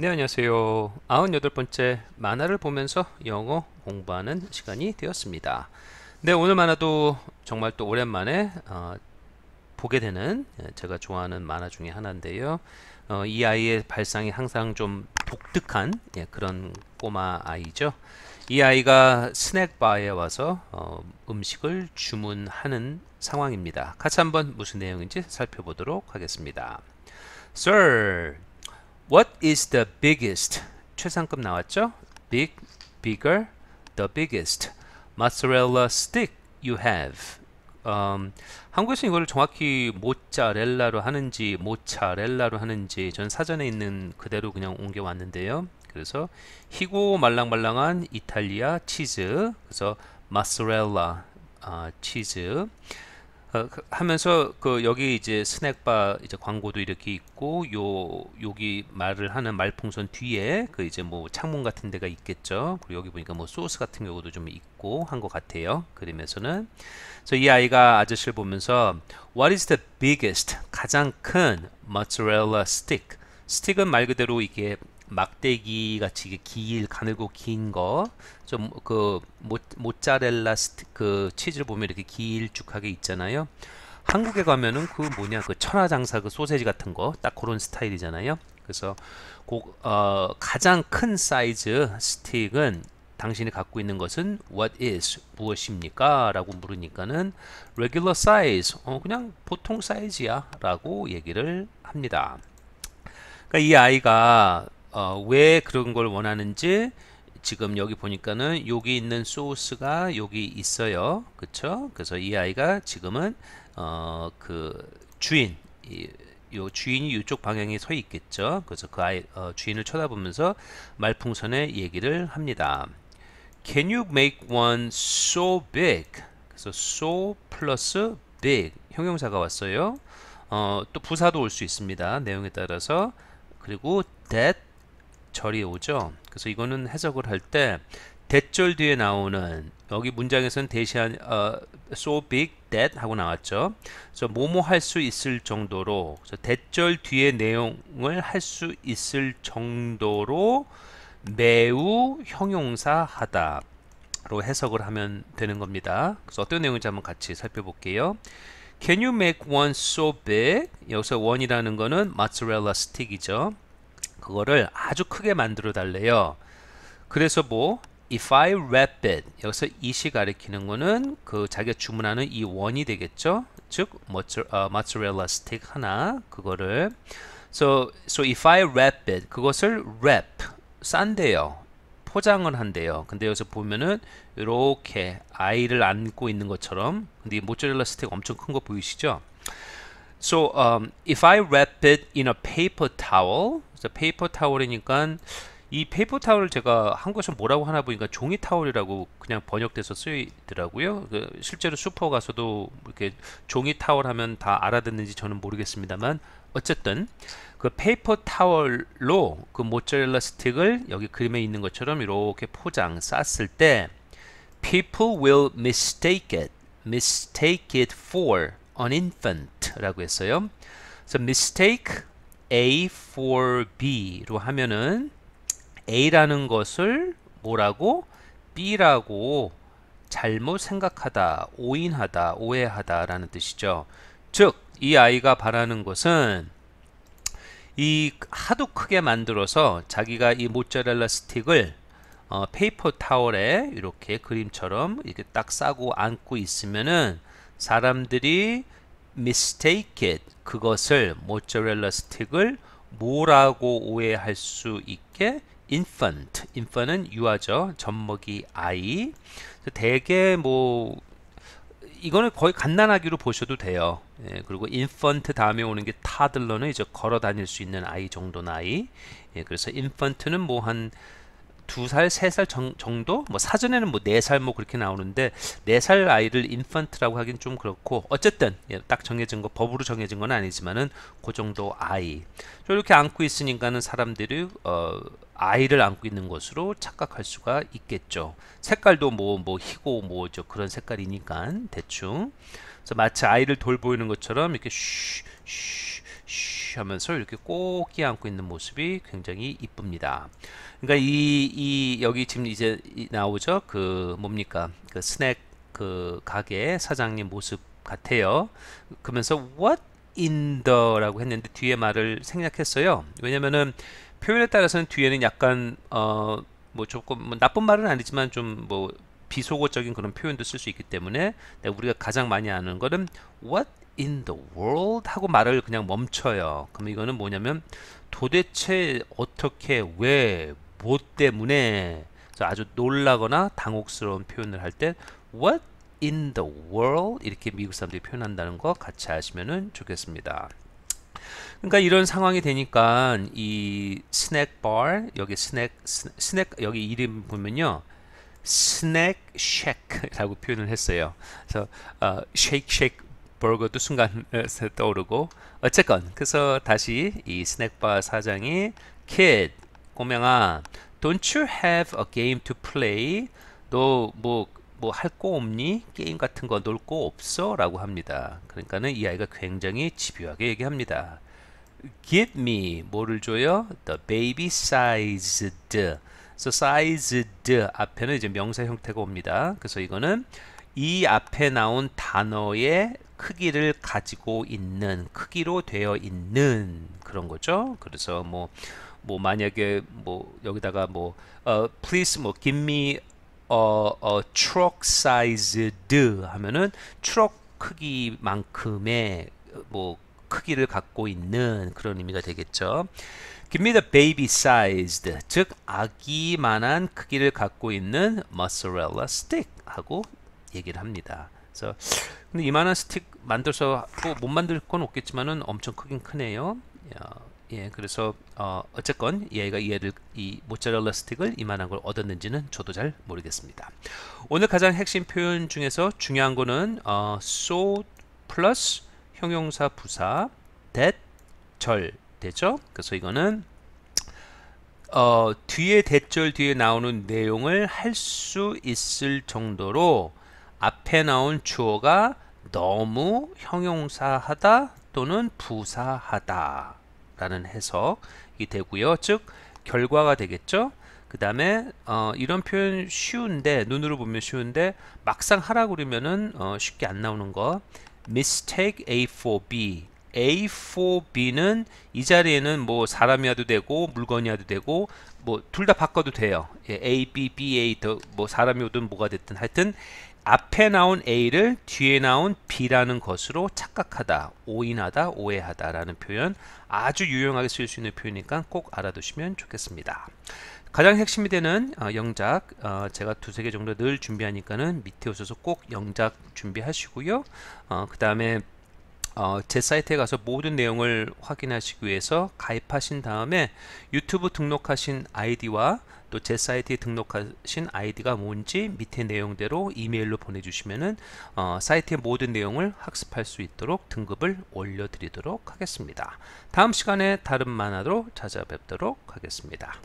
네 안녕하세요 아흔여덟 번째 만화를 보면서 영어 공부하는 시간이 되었습니다 네 오늘 만화도 정말 또 오랜만에 어, 보게 되는 예, 제가 좋아하는 만화 중에 하나인데요 어, 이 아이의 발상이 항상 좀 독특한 예, 그런 꼬마 아이죠 이 아이가 스낵바에 와서 어, 음식을 주문하는 상황입니다 같이 한번 무슨 내용인지 살펴보도록 하겠습니다 Sir, What is the biggest? 최상급 나왔죠? Big, bigger, the biggest mozzarella stick you have. Um, 음, 한국에서 이걸 정확히 모짜렐라로 하는지 모차렐라로 하는지 전 사전에 있는 그대로 그냥 옮겨왔는데요. 그래서 희고 말랑말랑한 이탈리아 치즈 그래서 m a o 마스 l 라 아, 치즈 어, 그, 하면서 그 여기 이제 스낵바 이제 광고도 이렇게 있고 요 여기 말을 하는 말풍선 뒤에 그 이제 뭐 창문 같은 데가 있겠죠 그리고 여기 보니까 뭐 소스 같은 경우도 좀 있고 한 것 같아요 그림에서는 그래서 이 아이가 아저씨를 보면서 What is the biggest 가장 큰 mozzarella stick 스틱은 말 그대로 이게 막대기 같이 길 가늘고 긴 거 좀 그 모짜렐라 스그 티 치즈를 보면 이렇게 길쭉하게 있잖아요. 한국에 가면은 그 뭐냐 그 천하장사 그 소세지 같은 거 딱 그런 스타일이잖아요. 그래서 고, 어, 가장 큰 사이즈 스틱은 당신이 갖고 있는 것은 what is 무엇입니까? 라고 물으니까는 regular size 어, 그냥 보통 사이즈야 라고 얘기를 합니다. 그러니까 이 아이가 어, 왜 그런 걸 원하는지 지금 여기 보니까는 여기 있는 소스가 여기 있어요 그쵸 그래서 이 아이가 지금은 어, 그 주인 이, 요 주인이 이쪽 방향에 서 있겠죠 그래서 그 아이 어, 주인을 쳐다보면서 말풍선의 얘기를 합니다 Can you make one so big? 그래서 so 플러스 big 형용사가 왔어요 어, 또 부사도 올 수 있습니다 내용에 따라서 그리고 that 절이 오죠. 그래서 이거는 해석을 할 때 대절 뒤에 나오는 여기 문장에서는 대시한 어, so big that 하고 나왔죠. 그래서 뭐뭐 할 수 있을 정도로 그래서 대절 뒤에 내용을 할 수 있을 정도로 매우 형용사하다. 로 해석을 하면 되는 겁니다. 그래서 어떤 내용인지 한번 같이 살펴볼게요. Can you make one so big? 여기서 원이라는 거는 mozzarella stick이죠. 그거를 아주 크게 만들어 달래요. 그래서 뭐 if I wrap it 여기서 이 시 가리키는 거는 그 자기가 주문하는 이 원이 되겠죠. 즉 어, mozzarella stick 하나 그거를 so so if I wrap it 그것을 wrap 싼데요. 포장을 한대요. 근데 여기서 보면은 이렇게 아이를 안고 있는 것처럼 근데 이 모짜렐라 스틱 엄청 큰 거 보이시죠? So um, if I wrap it in a paper towel, 그래 paper towel이니까 이 페이퍼 타올을 제가 한국에서 뭐라고 하나 보니까 종이 타월이라고 그냥 번역돼서 쓰이더라고요. 그 실제로 슈퍼 가서도 이렇게 종이 타월 하면 다 알아듣는지 저는 모르겠습니다만 어쨌든 그 페이퍼 타월로 그 모짜렐라 스틱을 여기 그림에 있는 것처럼 이렇게 포장 쌌을 때 people will mistake it, mistake it for an infant라고 했어요. 그래 mistake A for B로 하면은 A라는 것을 뭐라고 B라고 잘못 생각하다, 오인하다, 오해하다라는 뜻이죠. 즉, 이 아이가 바라는 것은 이 하도 크게 만들어서 자기가 이 모짜렐라 스틱을 어, 페이퍼 타월에 이렇게 그림처럼 이렇게 딱 싸고 안고 있으면은 사람들이 mistake it 그것을 모짜렐라 스틱을 뭐라고 오해할 수 있게 infant infant은 유아죠 젖먹이 아이 대개 뭐 이거는 거의 간단하기로 보셔도 돼요 예, 그리고 infant 다음에 오는 게 타들러는 이제 걸어 다닐 수 있는 아이 정도 나이 예, 그래서 infant는 뭐한 두 살, 세 살 정도? 뭐 사전에는 뭐 네 살뭐 네 뭐 그렇게 나오는데 네 살 아이를 인펀트라고 하긴 좀 그렇고 어쨌든 예, 딱 정해진 거 법으로 정해진 건 아니지만은 그 정도 아이. 이렇게 안고 있으니까는 사람들이 어 아이를 안고 있는 것으로 착각할 수가 있겠죠. 색깔도 뭐뭐 뭐 희고 뭐 저 그런 색깔이니까 대충. 그래서 마치 아이를 돌보이는 것처럼 이렇게 쉬쉬 쉬 하면서 이렇게 꼭 끼안고 있는 모습이 굉장히 이쁩니다. 그러니까 이, 이 여기 지금 이제 나오죠. 그 뭡니까? 그 스낵 그 가게 사장님 모습 같아요. 그러면서 what in the라고 했는데 뒤에 말을 생략했어요. 왜냐면은 표현에 따라서는 뒤에는 약간 어뭐 조금 뭐 나쁜 말은 아니지만 좀 뭐 비속어적인 그런 표현도 쓸 수 있기 때문에 우리가 가장 많이 아는 것은 what in the world 하고 말을 그냥 멈춰요. 그럼 이거는 뭐냐면 도대체 어떻게 왜 뭐 때문에 아주 놀라거나 당혹스러운 표현을 할 때 what in the world 이렇게 미국 사람들이 표현한다는 거 같이 하시면 좋겠습니다. 그러니까 이런 상황이 되니까 이 스낵 바 여기 스낵 스낵 여기 이름 보면요. 스낵 쉐크라고 표현을 했어요. 그래서 어, 쉐이크 쉐이크 버거도 순간 떠오르고 어쨌건 그래서 다시 이 스낵바 사장이 kid 꼬명아 don't you have a game to play 너뭐뭐 할 거 없니 게임 같은 거 놀 거 없어 라고 합니다 그러니까는 이 아이가 굉장히 집요하게 얘기합니다 give me 뭐를 줘요 the baby sized so sized 앞에는 이제 명사 형태가 옵니다 그래서 이거는 이 앞에 나온 단어의 크기를 가지고 있는 크기로 되어 있는 그런 거죠. 그래서 뭐뭐 뭐 만약에 뭐 여기다가 뭐 u 어, please 뭐 give me a, a truck sized 하면은 트럭 크기만큼의 뭐 크기를 갖고 있는 그런 의미가 되겠죠. Give me the baby sized 즉 아기만한 크기를 갖고 있는 mozzarella stick 하고 얘기를 합니다. 그래서 근데 이만한 스틱 만들어서 뭐못 만들 건 없겠지만은 엄청 크긴 크네요. 예, 그래서 어, 어쨌건 이가이를이 모짜렐라 스틱을 이만한 걸 얻었는지는 저도 잘 모르겠습니다. 오늘 가장 핵심 표현 중에서 중요한 거는 어, so 플러스 형용사 부사 that 절 되죠. 그래서 이거는 어, 뒤에 대절 뒤에 나오는 내용을 할 수 있을 정도로 앞에 나온 주어가 너무 형용사하다 또는 부사하다 라는 해석이 되고요. 즉 결과가 되겠죠. 그 다음에 어, 이런 표현 쉬운데 눈으로 보면 쉬운데 막상 하라 그러면은 어, 쉽게 안 나오는 거 mistake A for B A for B는 이 자리에는 뭐 사람이 어도 되고 물건이 어도 되고 뭐 둘 다 바꿔도 돼요 예, A, B, B, A 더뭐 사람이 오든 뭐가 됐든 하여튼 앞에 나온 A를 뒤에 나온 B라는 것으로 착각하다, 오인하다, 오해하다라는 표현 아주 유용하게 쓸 수 있는 표현이니까 꼭 알아두시면 좋겠습니다. 가장 핵심이 되는 어, 영작 어, 제가 두세 개 정도 늘 준비하니까는 밑에 오셔서 꼭 영작 준비하시고요. 어, 그 다음에 어, 제 사이트에 가서 모든 내용을 확인하시기 위해서 가입하신 다음에 유튜브 등록하신 아이디와 또 제 사이트에 등록하신 아이디가 뭔지 밑에 내용대로 이메일로 보내주시면은 어, 사이트의 모든 내용을 학습할 수 있도록 등급을 올려드리도록 하겠습니다. 다음 시간에 다른 만화로 찾아뵙도록 하겠습니다.